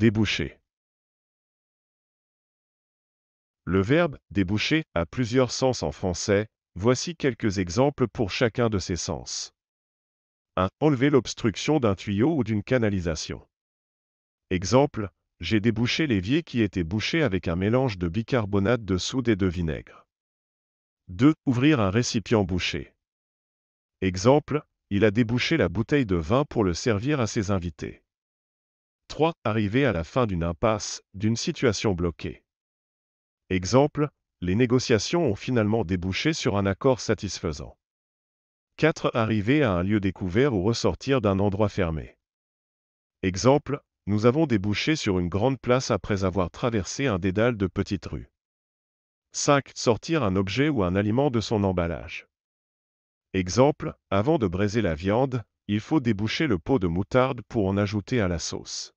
Déboucher. Le verbe déboucher a plusieurs sens en français. Voici quelques exemples pour chacun de ces sens. 1. Enlever l'obstruction d'un tuyau ou d'une canalisation. Exemple, j'ai débouché l'évier qui était bouché avec un mélange de bicarbonate de soude et de vinaigre. 2. Ouvrir un récipient bouché. Exemple, il a débouché la bouteille de vin pour le servir à ses invités. 3. Arriver à la fin d'une impasse, d'une situation bloquée. Exemple, les négociations ont finalement débouché sur un accord satisfaisant. 4. Arriver à un lieu découvert ou ressortir d'un endroit fermé. Exemple, nous avons débouché sur une grande place après avoir traversé un dédale de petites rues. 5. Sortir un objet ou un aliment de son emballage. Exemple, avant de braiser la viande, il faut déboucher le pot de moutarde pour en ajouter à la sauce.